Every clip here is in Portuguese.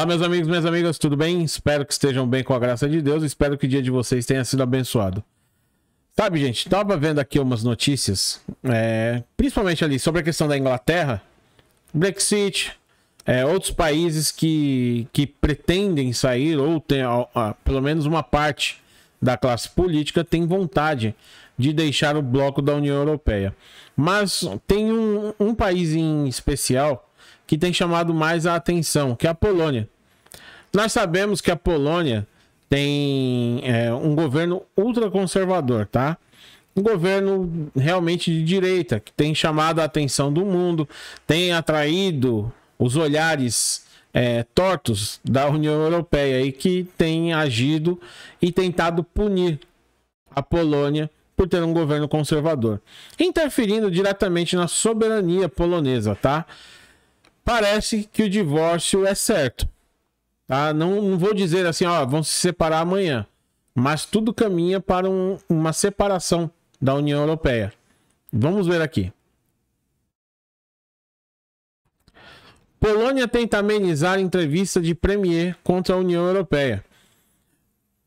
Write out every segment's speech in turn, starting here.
Olá, meus amigos, minhas amigas, tudo bem? Espero que estejam bem com a graça de Deus. Espero que o dia de vocês tenha sido abençoado. Sabe, gente, tava vendo aqui umas notícias, é, principalmente ali sobre a questão da Inglaterra, Brexit, é, outros países que, que pretendem sair, ou tem pelo menos uma parte da classe política tem vontade de deixar o bloco da União Europeia. Mas tem um, um país em especial que tem chamado mais a atenção, que é a Polônia. Nós sabemos que a Polônia tem é, um governo ultraconservador, tá? Um governo realmente de direita, que tem chamado a atenção do mundo, tem atraído os olhares é, tortos da União Europeia e que tem agido e tentado punir a Polônia por ter um governo conservador, interferindo diretamente na soberania polonesa, tá? parece que o divórcio é certo. Ah, Não, não vou dizer assim, ó, vão se separar amanhã. Mas tudo caminha para um, uma separação da União Europeia. Vamos ver aqui. Polônia tenta amenizar entrevista de Premier contra a União Europeia.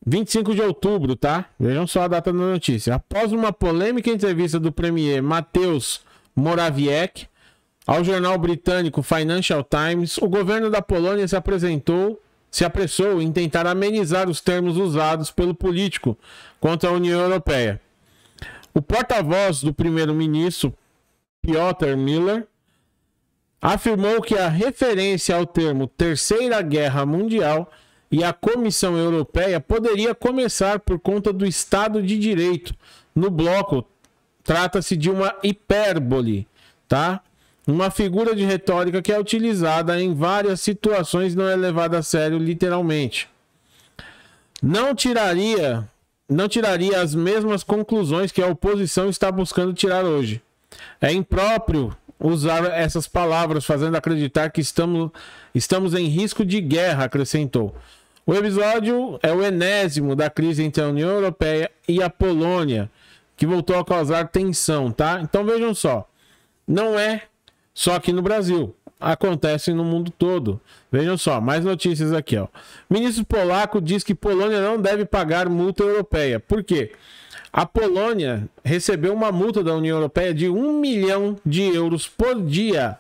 25 de outubro, tá? Vejam só a data da notícia. Após uma polêmica entrevista do Premier Mateusz Morawiecki ao jornal britânico Financial Times, o governo da Polônia se apresentou, se apressou em tentar amenizar os termos usados pelo político contra a União Europeia. O porta-voz do primeiro-ministro, Piotr Miller, afirmou que a referência ao termo Terceira Guerra Mundial e a Comissão Europeia poderia começar por conta do Estado de Direito no bloco. Trata-se de uma hipérbole, tá? Uma figura de retórica que é utilizada em várias situações não é levada a sério literalmente. Não tiraria, não tiraria as mesmas conclusões que a oposição está buscando tirar hoje. É impróprio usar essas palavras, fazendo acreditar que estamos, estamos em risco de guerra, acrescentou. O episódio é o enésimo da crise entre a União Europeia e a Polônia, que voltou a causar tensão, tá? Então vejam só, não é só aqui no Brasil. Acontece no mundo todo. Vejam só, mais notícias aqui. Ó. Ministro polaco diz que Polônia não deve pagar multa europeia. Por quê? A Polônia recebeu uma multa da União Europeia de 1 milhão de euros por dia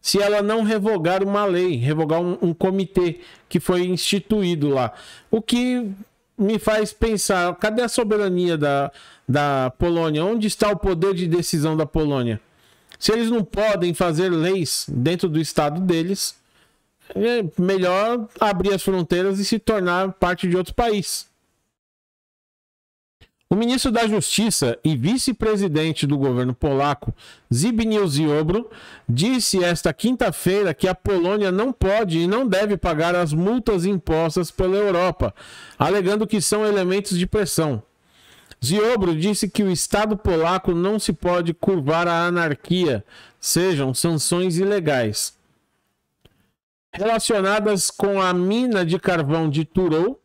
se ela não revogar uma lei, revogar um, um comitê que foi instituído lá. O que me faz pensar: cadê a soberania da, da Polônia? Onde está o poder de decisão da Polônia? Se eles não podem fazer leis dentro do estado deles, é melhor abrir as fronteiras e se tornar parte de outro país. O ministro da Justiça e vice-presidente do governo polaco, Zbigniew Ziobro, disse esta quinta-feira que a Polônia não pode e não deve pagar as multas impostas pela Europa, alegando que são elementos de pressão. Ziobro disse que o Estado polaco não se pode curvar à anarquia, sejam sanções ilegais. Relacionadas com a mina de carvão de Turou,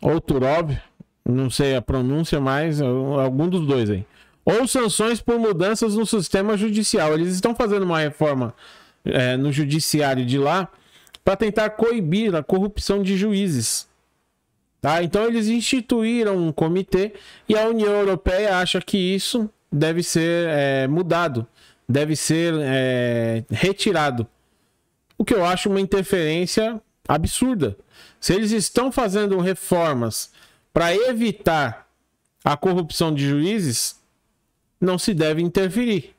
ou Turov, não sei a pronúncia, mas é algum dos dois aí. Ou sanções por mudanças no sistema judicial. Eles estão fazendo uma reforma é, no judiciário de lá para tentar coibir a corrupção de juízes. Tá? Então eles instituíram um comitê e a União Europeia acha que isso deve ser é, mudado, deve ser é, retirado. O que eu acho uma interferência absurda. Se eles estão fazendo reformas para evitar a corrupção de juízes, não se deve interferir.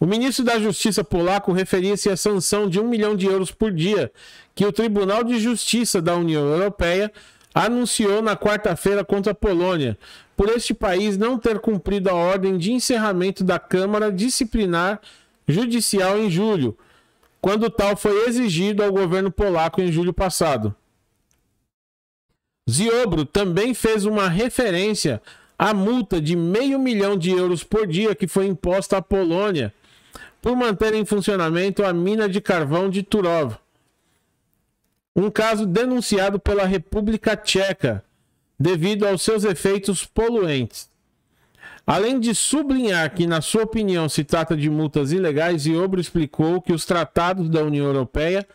O ministro da Justiça polaco referia-se à sanção de um milhão de euros por dia que o Tribunal de Justiça da União Europeia anunciou na quarta-feira contra a Polônia, por este país não ter cumprido a ordem de encerramento da Câmara Disciplinar Judicial em julho, quando tal foi exigido ao governo polaco em julho passado. Ziobro também fez uma referência à multa de meio milhão de euros por dia que foi imposta à Polônia por manter em funcionamento a mina de carvão de Turov. Um caso denunciado pela República Tcheca devido aos seus efeitos poluentes. Além de sublinhar que, na sua opinião, se trata de multas ilegais, Iobro explicou que os tratados da União Europeia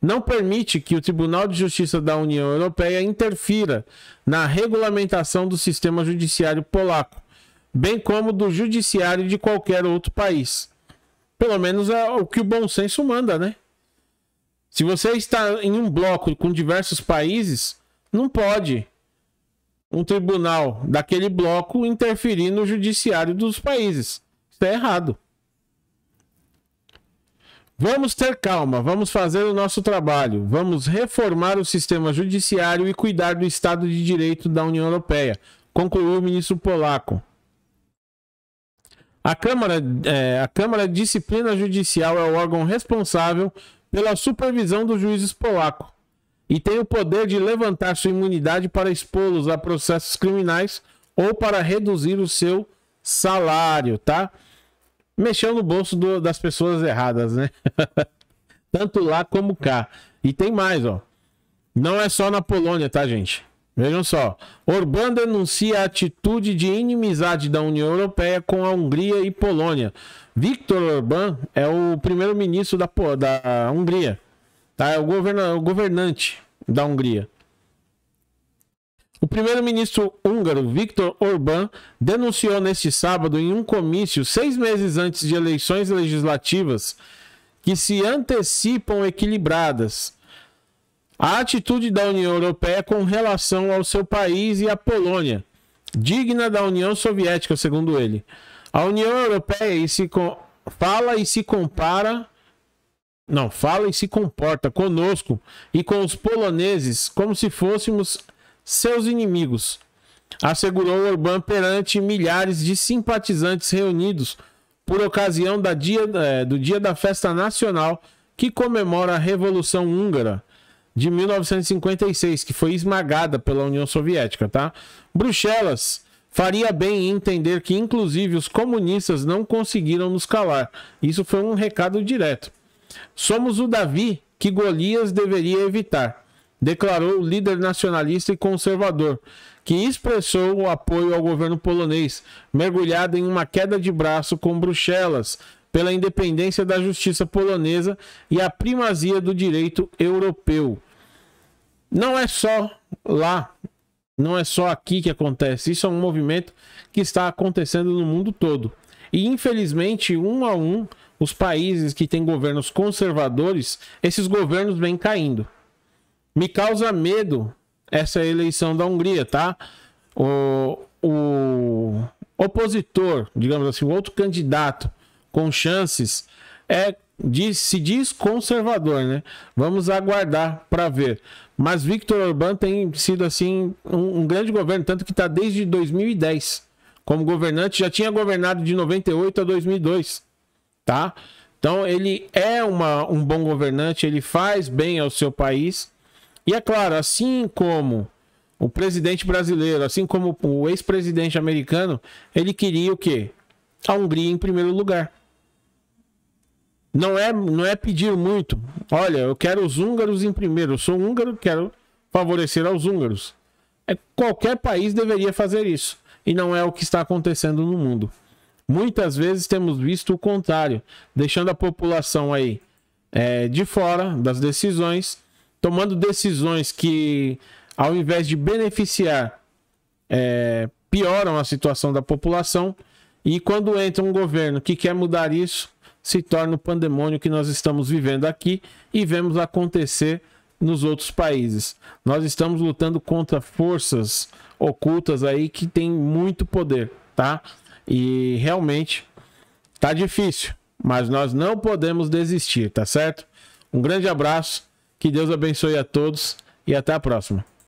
não permite que o Tribunal de Justiça da União Europeia interfira na regulamentação do sistema judiciário polaco, bem como do judiciário de qualquer outro país. Pelo menos é o que o bom senso manda, né? Se você está em um bloco com diversos países, não pode um tribunal daquele bloco interferir no judiciário dos países. Isso é errado. Vamos ter calma, vamos fazer o nosso trabalho, vamos reformar o sistema judiciário e cuidar do Estado de Direito da União Europeia, concluiu o ministro polaco. A Câmara, é, a Câmara Disciplina Judicial é o órgão responsável pela supervisão dos juízes polacos e tem o poder de levantar sua imunidade para expô-los a processos criminais ou para reduzir o seu salário, tá? Mexeu no bolso do, das pessoas erradas, né? Tanto lá como cá. E tem mais, ó. Não é só na Polônia, tá, gente? Vejam só. Orbán denuncia a atitude de inimizade da União Europeia com a Hungria e Polônia. Viktor Orbán é o primeiro-ministro da, da Hungria. Tá? É o, governa, o governante da Hungria. O primeiro-ministro húngaro Viktor Orbán denunciou neste sábado em um comício, seis meses antes de eleições legislativas que se antecipam equilibradas a atitude da União Europeia com relação ao seu país e à Polônia, digna da União Soviética, segundo ele. A União Europeia se fala e se compara não, fala e se comporta conosco e com os poloneses como se fôssemos seus inimigos, assegurou Orbán perante milhares de simpatizantes reunidos por ocasião dia, é, do dia da festa nacional que comemora a Revolução Húngara de 1956, que foi esmagada pela União Soviética, tá? Bruxelas faria bem em entender que, inclusive, os comunistas não conseguiram nos calar. Isso foi um recado direto. Somos o Davi que Golias deveria evitar, declarou o líder nacionalista e conservador, que expressou o apoio ao governo polonês, mergulhado em uma queda de braço com Bruxelas pela independência da justiça polonesa e a primazia do direito europeu. Não é só lá, não é só aqui que acontece, isso é um movimento que está acontecendo no mundo todo. E infelizmente, um a um, os países que têm governos conservadores, esses governos vêm caindo. Me causa medo essa eleição da Hungria, tá? O, o opositor, digamos assim, o outro candidato com chances, é se diz conservador, né? Vamos aguardar para ver. Mas Victor Orbán tem sido assim um, um grande governo, tanto que está desde 2010 como governante, já tinha governado de 98 a 2002, tá? Então ele é uma, um bom governante, ele faz bem ao seu país. E é claro, assim como o presidente brasileiro, assim como o ex-presidente americano, ele queria o quê? A Hungria em primeiro lugar. Não é, não é pedir muito. Olha, eu quero os húngaros em primeiro. Eu sou húngaro, quero favorecer aos húngaros. É, qualquer país deveria fazer isso. E não é o que está acontecendo no mundo. Muitas vezes temos visto o contrário, deixando a população aí é, de fora das decisões, tomando decisões que, ao invés de beneficiar, é, pioram a situação da população. E quando entra um governo que quer mudar isso, se torna o pandemônio que nós estamos vivendo aqui e vemos acontecer nos outros países. Nós estamos lutando contra forças ocultas aí que têm muito poder, tá? E realmente tá difícil, mas nós não podemos desistir, tá certo? Um grande abraço, que Deus abençoe a todos e até a próxima.